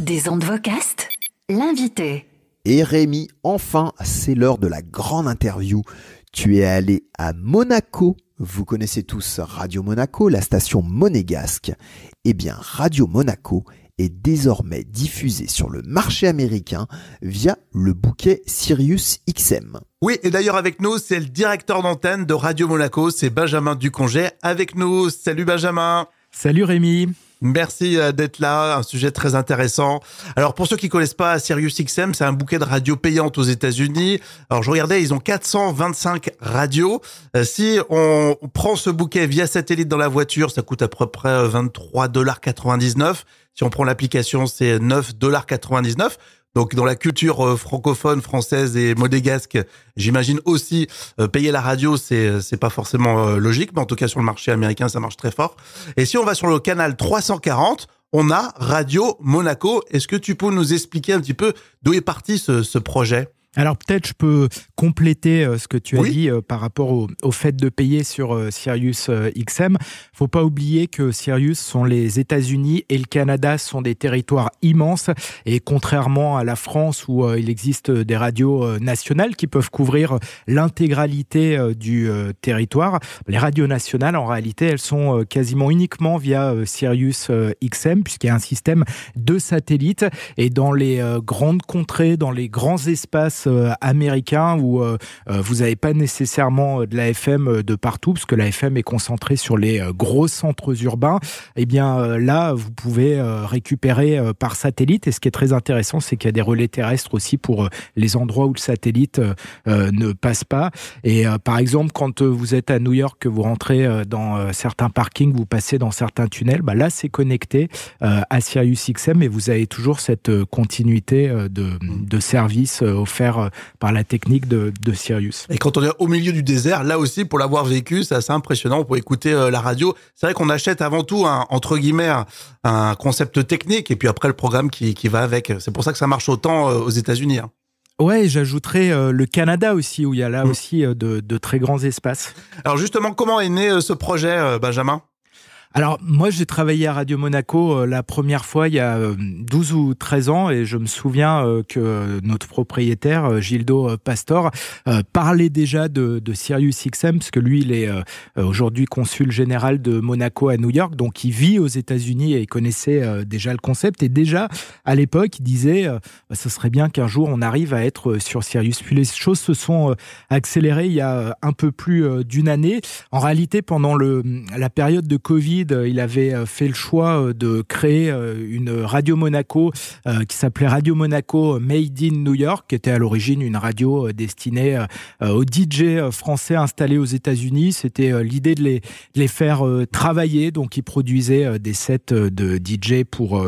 Des ondes L'invité. Et Rémi, enfin, c'est l'heure de la grande interview. Tu es allé à Monaco. Vous connaissez tous Radio Monaco, la station monégasque. Eh bien, Radio Monaco est désormais diffusée sur le marché américain via le bouquet Sirius XM. Oui, et d'ailleurs avec nous, c'est le directeur d'antenne de Radio Monaco, c'est Benjamin Ducongé. avec nous. Salut Benjamin. Salut Rémi. Merci euh, d'être là, un sujet très intéressant. Alors pour ceux qui connaissent pas SiriusXM, c'est un bouquet de radio payante aux États-Unis. Alors je regardais, ils ont 425 radios. Euh, si on prend ce bouquet via satellite dans la voiture, ça coûte à peu près 23,99 euh, dollars. Si on prend l'application, c'est 9,99 dollars. Donc dans la culture euh, francophone, française et modégasque, j'imagine aussi euh, payer la radio, c'est euh, c'est pas forcément logique, mais en tout cas sur le marché américain, ça marche très fort. Et si on va sur le canal 340, on a Radio Monaco. Est-ce que tu peux nous expliquer un petit peu d'où est parti ce, ce projet alors peut-être je peux compléter euh, ce que tu as dit euh, par rapport au, fait de payer sur euh, Sirius XM. Il Faut pas oublier que Sirius sont les États-Unis et le Canada sont des territoires immenses et contrairement à la France où il existe des radios nationales qui peuvent couvrir l'intégralité du territoire, les radios nationales en réalité elles sont quasiment uniquement via Sirius XM puisqu'il y a un système de satellites et dans les grandes contrées, dans les grands espaces euh, américain où euh, euh, vous n'avez pas nécessairement de la FM de partout, parce que la FM est concentrée sur les gros centres urbains, et eh bien là, vous pouvez récupérer par satellite. Et ce qui est très intéressant, c'est qu'il y a des relais terrestres aussi pour les endroits où le satellite ne passe pas. Et par exemple, quand vous êtes à New York, que vous rentrez dans certains parkings, vous passez dans certains tunnels, bah, là, c'est connecté à Sirius XM et vous avez toujours cette continuité de, services offerts offert euh, par la technique de, Sirius. Et quand on est au milieu du désert, là aussi, pour l'avoir vécu, c'est assez impressionnant pour écouter euh, la radio. C'est vrai qu'on achète avant tout entre guillemets, un concept technique et puis après le programme qui, qui va avec. C'est pour ça que ça marche autant euh, aux États-Unis. Oui, hein. Ouais, j'ajouterais le Canada aussi, où il y a là mm. aussi de, très grands espaces. Alors justement, comment est né ce projet, Benjamin alors, moi, j'ai travaillé à Radio Monaco euh, la première fois il y a 12 euh, ou 13 ans et je me souviens euh, que notre propriétaire, Gildo Pastor, parlait déjà de, de, Sirius XM, parce que lui, il est aujourd'hui consul général de Monaco à New York, donc il vit aux États-Unis et connaissait déjà le concept. Et déjà, à l'époque, il disait ça bah, ce serait bien qu'un jour on arrive à être sur Sirius. Puis les choses se sont accélérées il y a un peu plus d'une année. En réalité, pendant le, la période de Covid, euh, il avait euh, fait le choix euh, de créer une radio Monaco qui s'appelait Radio Monaco Made in New York, qui était à l'origine une radio destinée aux DJ français installés aux États-Unis. C'était l'idée de les, de les faire travailler. Donc, ils produisaient des sets de DJ pour,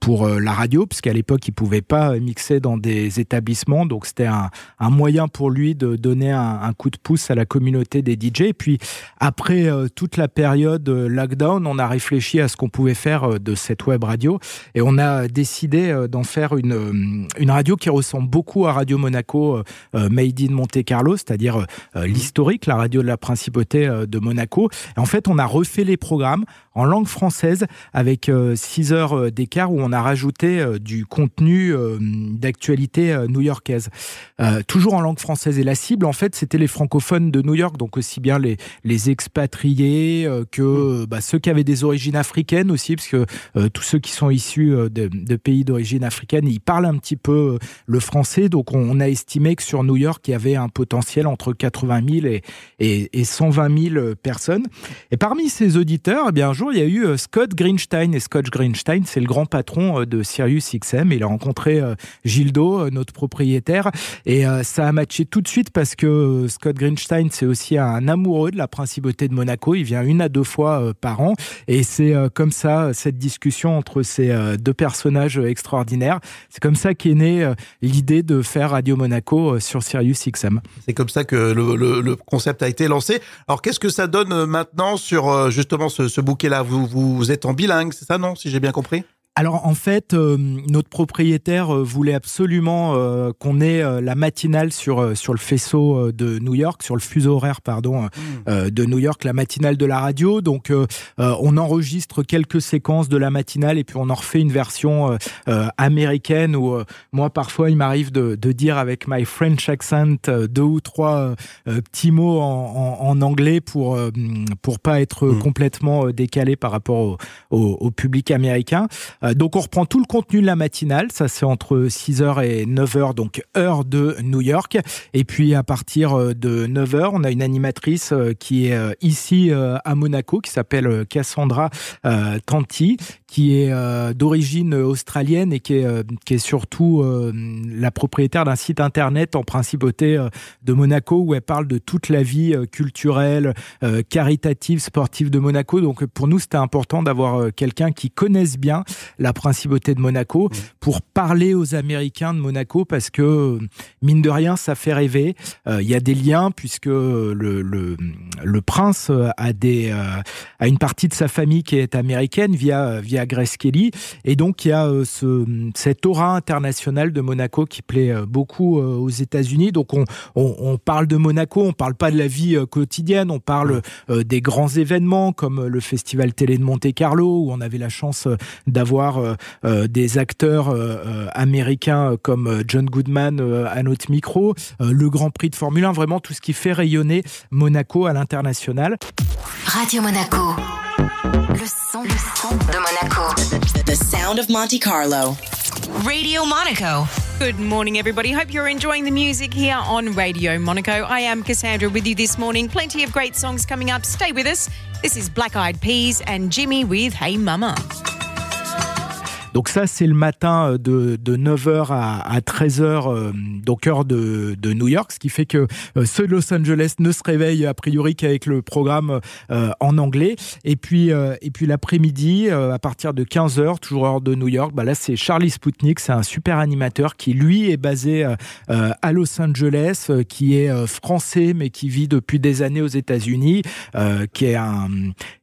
pour euh, la radio, puisqu'à l'époque, il ne pouvait pas euh, mixer dans des établissements. Donc, c'était un, un, moyen pour lui de donner un, coup de pouce à la communauté des DJ. Et puis, après euh, toute la période lockdown, on a réfléchi à ce qu'on pouvait faire de cette web radio. Et on a décidé d'en faire une, une radio qui ressemble beaucoup à Radio Monaco Made in Monte Carlo, c'est-à-dire l'historique, la radio de la principauté de Monaco. Et en fait, on a refait les programmes en langue française avec 6 heures d'écart où on a rajouté euh, du contenu euh, d'actualité euh, new-yorkaise. toujours en langue française. Et la cible, en fait, c'était les francophones de New York, donc aussi bien les, les expatriés que mm. bah, ceux qui avaient des origines africaines aussi, parce que tous ceux qui sont issus de, pays d'origine africaine, ils parlent un petit peu le français. Donc on, a estimé que sur New York, il y avait un potentiel entre 80 000 et, et 120 000 personnes. Et parmi ces auditeurs, eh bien, un jour, il y a eu Scott Greenstein. Et Scott Greenstein, c'est le grand patron euh, de Sirius XM. Il a rencontré euh, Gildo, euh, notre propriétaire, et ça a matché tout de suite parce que Scott Greenstein, c'est aussi un amoureux de la principauté de Monaco. Il vient une à deux fois par an, et c'est comme ça cette discussion entre ces deux personnages extraordinaires. C'est comme ça qu'est née l'idée de faire Radio Monaco sur Sirius XM. C'est comme ça que le, concept a été lancé. Alors qu'est-ce que ça donne maintenant sur justement ce, bouquet-là vous, vous êtes en bilingue, c'est ça non, si j'ai bien compris alors en fait, euh, notre propriétaire euh, voulait absolument euh, qu'on ait la matinale sur, sur le faisceau de New York, sur le fuseau horaire, pardon, hmm. de New York, la matinale de la radio. Donc on enregistre quelques séquences de la matinale et puis on en refait une version américaine où moi parfois il m'arrive de, de, dire avec my French accent deux ou trois petits mots en, en, anglais pour, pour pas être hmm. complètement décalé par rapport au public américain. Euh, donc on reprend tout le contenu de la matinale, ça c'est entre 6h et 9h, donc heure de New York. Et puis à partir euh, de 9h, on a une animatrice euh, qui est ici à Monaco, qui s'appelle Cassandra Tanti, qui est euh, d'origine australienne et qui est, euh, surtout euh, la propriétaire d'un site internet en principauté de Monaco où elle parle de toute la vie culturelle, caritative, sportive de Monaco. Donc pour nous, c'était important d'avoir quelqu'un qui connaisse bien la principauté de Monaco mmh. pour parler aux Américains de Monaco parce que, mine de rien, ça fait rêver. Il y a des liens puisque le, le, prince a, des, a une partie de sa famille qui est américaine via, via à Grace Kelly. Et donc, il y a euh, ce, cette aura internationale de Monaco qui plaît euh, beaucoup euh, aux États-Unis. Donc, on, parle de Monaco, on parle pas de la vie quotidienne, on parle des grands événements comme le festival télé de Monte-Carlo, où on avait la chance d'avoir des acteurs américains comme John Goodman à notre micro, le Grand Prix de Formule 1, vraiment tout ce qui fait rayonner Monaco à l'international. Radio Monaco. Le son, le son de Monaco. The sound of Monte Carlo. Radio Monaco. Good morning, everybody. Hope you're enjoying the music here on Radio Monaco. I am Cassandra with you this morning. Plenty of great songs coming up. Stay with us. This is Black Eyed Peas and Jimmy with Hey Mama. Donc ça, c'est le matin euh, de, 9h à, 13h, euh, donc heure de, New York, ce qui fait que de euh, Los Angeles ne se réveille a priori qu'avec le programme en anglais. Et puis, et puis l'après-midi, à partir de 15h, toujours heure de New York, bah là, c'est Charlie Spoutnik, c'est un super animateur qui, lui, est basé à Los Angeles, qui est français, mais qui vit depuis des années aux États-Unis, qui est un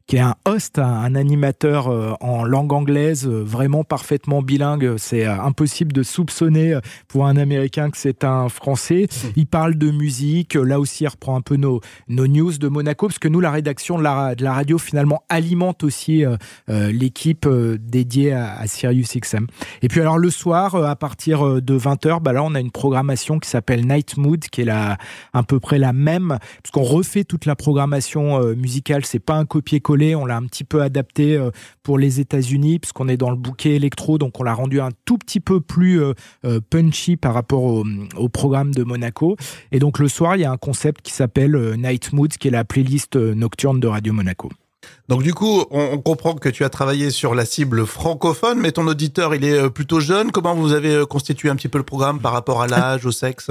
qui est un host, un, animateur euh, en langue anglaise, euh, vraiment parfaitement bilingue. C'est euh, impossible de soupçonner pour un Américain que c'est un Français. Il parle de musique. Là aussi, il reprend un peu nos, nos news de Monaco, parce que nous, la rédaction de la, radio, finalement, alimente aussi l'équipe dédiée à, Sirius XM. Et puis alors, le soir, à partir de 20h, bah là, on a une programmation qui s'appelle Night Mood, qui est la, à peu près la même, parce qu'on refait toute la programmation musicale. C'est pas un copier-coller on l'a un petit peu adapté euh, pour les États-Unis, puisqu'on est dans le bouquet électro, donc on l'a rendu un tout petit peu plus euh, euh, punchy par rapport au, programme de Monaco. Et donc le soir, il y a un concept qui s'appelle Night Mood, qui est la playlist nocturne de Radio Monaco. Donc du coup, on, comprend que tu as travaillé sur la cible francophone, mais ton auditeur, il est plutôt jeune. Comment vous avez constitué un petit peu le programme par rapport à l'âge, au sexe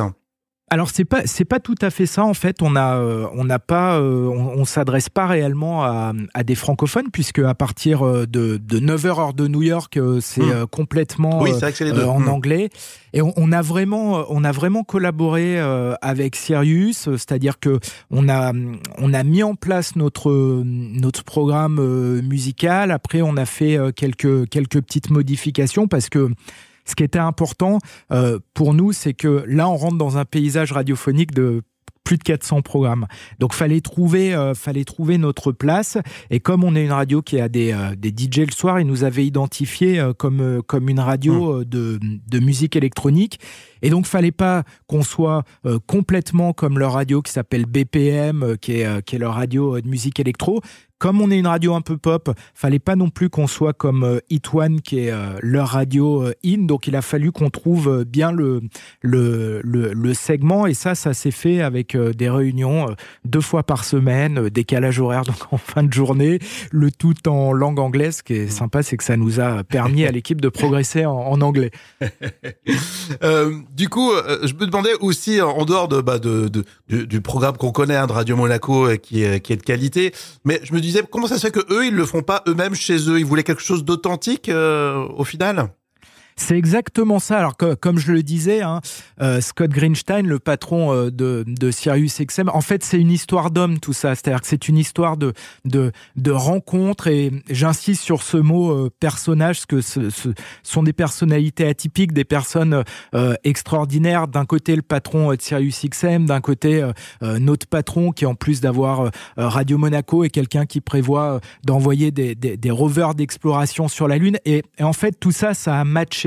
alors c'est pas c'est pas tout à fait ça en fait. On a euh, on n'a pas euh, on, s'adresse pas réellement à, des francophones puisque à partir euh, de, 9h heure de New York c'est complètement en anglais et on, a vraiment on a vraiment collaboré avec Sirius, c'est-à-dire que on a on a mis en place notre notre programme musical. Après on a fait quelques quelques petites modifications parce que ce qui était important euh, pour nous, c'est que là, on rentre dans un paysage radiophonique de plus de 400 programmes. Donc fallait trouver, euh, fallait trouver notre place. Et comme on est une radio qui a des, euh, des DJ le soir, ils nous avaient identifié comme, comme une radio mmh. de, de, musique électronique. Et donc fallait pas qu'on soit complètement comme leur radio qui s'appelle BPM, qui est, qui est leur radio de musique électro, comme on est une radio un peu pop, fallait pas non plus qu'on soit comme Hit euh, One qui est euh, leur radio euh, in. Donc il a fallu qu'on trouve bien le, le, le, segment. Et ça, ça s'est fait avec des réunions deux fois par semaine, décalage horaire donc en fin de journée, le tout en langue anglaise. Ce qui est hmm. sympa, c'est que ça nous a permis à l'équipe de progresser en, anglais. du coup, je me demandais aussi, en dehors de, bah, de, de du, programme qu'on connaît hein, de Radio Monaco qui est, qui est de qualité, mais je me disais comment ça se fait que eux, ils le font pas eux-mêmes chez eux Ils voulaient quelque chose d'authentique euh, au final c'est exactement ça. Alors, comme je le disais, hein, euh, Scott Greenstein, le patron euh, de, de, Sirius XM, en fait, c'est une histoire d'homme, tout ça. C'est-à-dire que c'est une histoire de, de, rencontre. Et j'insiste sur ce mot euh, personnage, parce que ce, sont des personnalités atypiques, des personnes extraordinaires. D'un côté, le patron de Sirius XM, d'un côté, notre patron, qui en plus d'avoir Radio Monaco, est quelqu'un qui prévoit d'envoyer des, des, rovers d'exploration sur la Lune. Et, et en fait, tout ça, ça a matché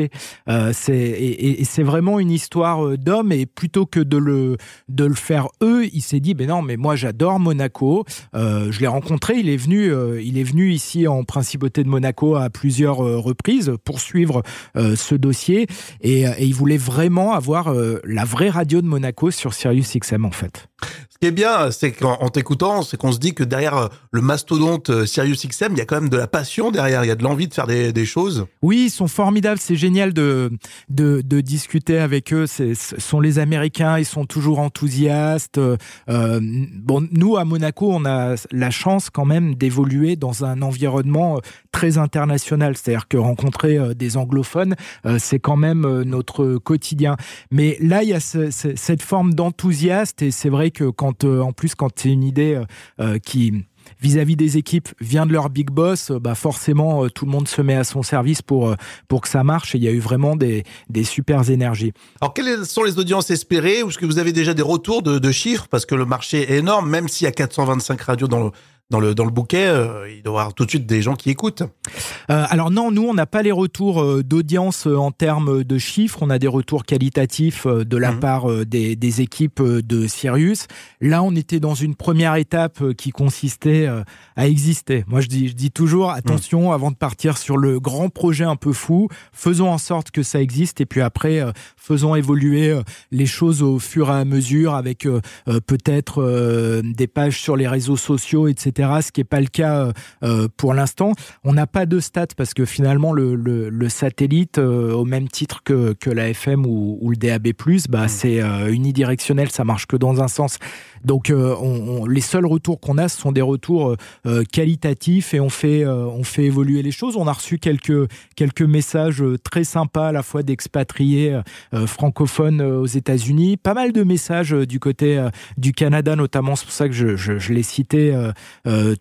euh, c'est, et, c'est vraiment une histoire euh, d'homme Et plutôt que de le, de le faire eux, il s'est dit ben non, mais moi j'adore Monaco. Euh, je l'ai rencontré. Il est venu, il est venu ici en principauté de Monaco à plusieurs reprises pour suivre ce dossier. Et, il voulait vraiment avoir la vraie radio de Monaco sur Sirius XM en fait. Ce qui est bien, c'est qu'en t'écoutant, c'est qu'on se dit que derrière euh, le mastodonte euh, Sirius XM, il y a quand même de la passion derrière, il y a de l'envie de faire des, choses. Oui, ils sont formidables, c'est génial de, de, discuter avec eux. Ce sont les Américains, ils sont toujours enthousiastes. Euh, bon, nous, à Monaco, on a la chance quand même d'évoluer dans un environnement très international. C'est-à-dire que rencontrer des anglophones, c'est quand même notre quotidien. Mais là, il y a cette forme d'enthousiaste et c'est vrai que quand, euh, en plus, quand c'est une idée euh, euh, qui vis-à-vis des équipes vient de leur big boss, bah forcément tout le monde se met à son service pour, pour que ça marche et il y a eu vraiment des, des super énergies. Alors quelles sont les audiences espérées ou est-ce que vous avez déjà des retours de, de chiffres parce que le marché est énorme même s'il y a 425 radios dans le, dans le, dans le bouquet, euh, il doit y avoir tout de suite des gens qui écoutent. Euh, alors non, nous, on n'a pas les retours euh, d'audience en termes de chiffres. On a des retours qualitatifs de la mhm. part des, équipes de Sirius. Là, on était dans une première étape qui consistait à exister. Moi, je dis, je dis toujours, attention, mhm. avant de partir sur le grand projet un peu fou, faisons en sorte que ça existe et puis après, faisons évoluer les choses au fur et à mesure avec peut-être des pages sur les réseaux sociaux, etc ce qui n'est pas le cas euh, euh, pour l'instant. On n'a pas de stats parce que finalement, le, satellite, euh, au même titre que, que la FM ou, le DAB, bah, hmm. c'est unidirectionnel, ça marche que dans un sens. Donc euh, les seuls retours qu'on a, ce sont des retours euh, euh, qualitatifs et on fait, évoluer les choses. On a reçu quelques, messages très sympas à la fois d'expatriés francophones aux États-Unis, pas mal de messages du côté du Canada notamment, c'est pour ça que je, l'ai cité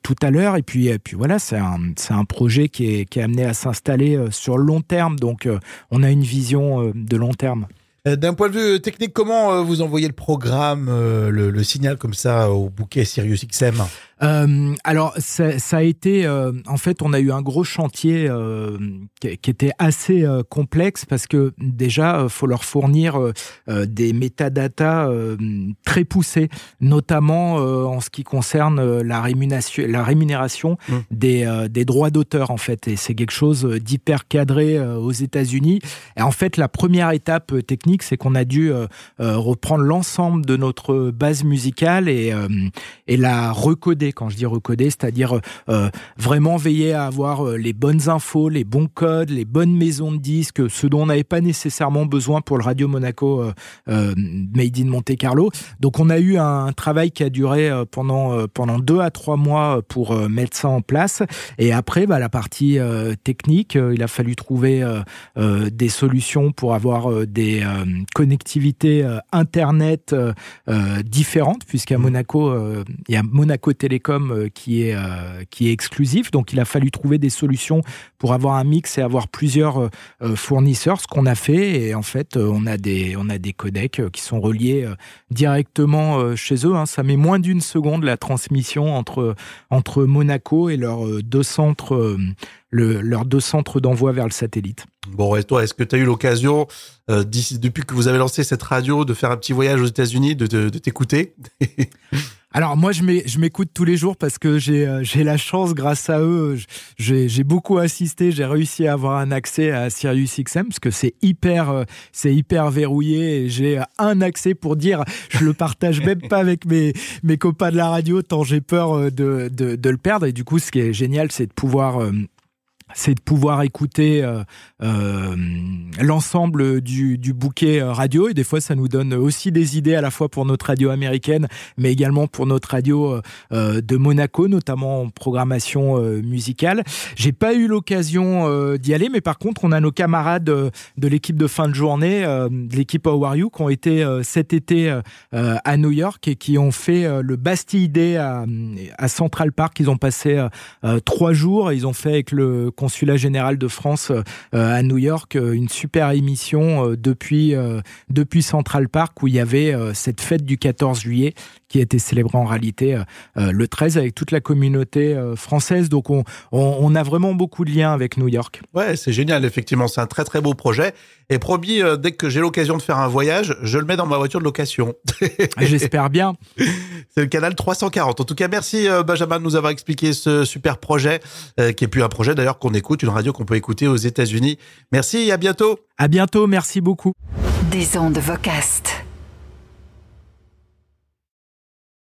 tout à l'heure. Et puis, puis voilà, c'est un, projet qui est, qui est amené à s'installer sur le long terme, donc on a une vision de long terme. Euh, d'un point de vue euh, technique, comment euh, vous envoyez le programme, le, signal comme ça au bouquet XM euh, alors, ça, ça, a été. Euh, en fait, on a eu un gros chantier euh, qui, qui, était assez euh, complexe parce que déjà, faut leur fournir des métadatas très poussées, notamment en ce qui concerne la rémunération, la mmh. rémunération des, des, droits d'auteur, en fait. Et c'est quelque chose d'hyper cadré aux États-Unis. Et en fait, la première étape technique, c'est qu'on a dû reprendre l'ensemble de notre base musicale et, et la recoder quand je dis recoder, c'est-à-dire euh, vraiment veiller à avoir euh, les bonnes infos, les bons codes, les bonnes maisons de disques, ce dont on n'avait pas nécessairement besoin pour le Radio Monaco euh, Made in Monte Carlo. Donc on a eu un travail qui a duré pendant, pendant deux à trois mois pour mettre ça en place. Et après, bah, la partie technique, il a fallu trouver des solutions pour avoir des connectivités Internet différentes, puisqu'à mmh. Monaco, il y a Monaco Télé euh, qui est, euh, qui est exclusif. Donc il a fallu trouver des solutions pour avoir un mix et avoir plusieurs euh, fournisseurs, ce qu'on a fait. Et en fait, on a des, on a des codecs qui sont reliés directement chez eux. Hein. Ça met moins d'une seconde la transmission entre, entre Monaco et leurs deux centres. Le, leurs deux centres d'envoi vers le satellite. Bon, et toi, est-ce que tu as eu l'occasion, depuis que vous avez lancé cette radio, de faire un petit voyage aux États-Unis, de t'écouter Alors moi, je m'écoute tous les jours parce que j'ai euh, la chance, grâce à eux, j'ai beaucoup assisté, j'ai réussi à avoir un accès à SiriusXM parce que c'est hyper, euh, c'est hyper verrouillé. et J'ai un accès pour dire, je le partage même pas avec mes, mes copains de la radio tant j'ai peur euh, de, de, le perdre. Et du coup, ce qui est génial, c'est de pouvoir c'est de pouvoir écouter euh, euh l'ensemble du, du, bouquet euh, radio et des fois ça nous donne aussi des idées à la fois pour notre radio américaine mais également pour notre radio euh, euh de Monaco notamment en programmation musicale. J'ai pas eu l'occasion d'y aller mais par contre on a nos camarades de l'équipe de fin de journée de l'équipe How You qui ont été cet été à New York et qui ont fait le Bastille Day à, à, Central Park. Ils ont passé trois jours, ils ont fait avec le consulat général de France euh, à New York, euh, une super émission euh, depuis, depuis Central Park où il y avait cette fête du 14 juillet qui a été célébrée en réalité le 13 avec toute la communauté française. Donc on, on, a vraiment beaucoup de liens avec New York. Ouais, c'est génial, effectivement, c'est un très très beau projet. Et promis, dès que j'ai l'occasion de faire un voyage, je le mets dans ma voiture de location. Ah, j'espère bien. C'est le canal 340. En tout cas, merci Benjamin de nous avoir expliqué ce super projet, qui est plus un projet d'ailleurs on écoute, une radio qu'on peut écouter aux États-Unis. Merci à bientôt. À bientôt, merci beaucoup. Des ondes vocastes.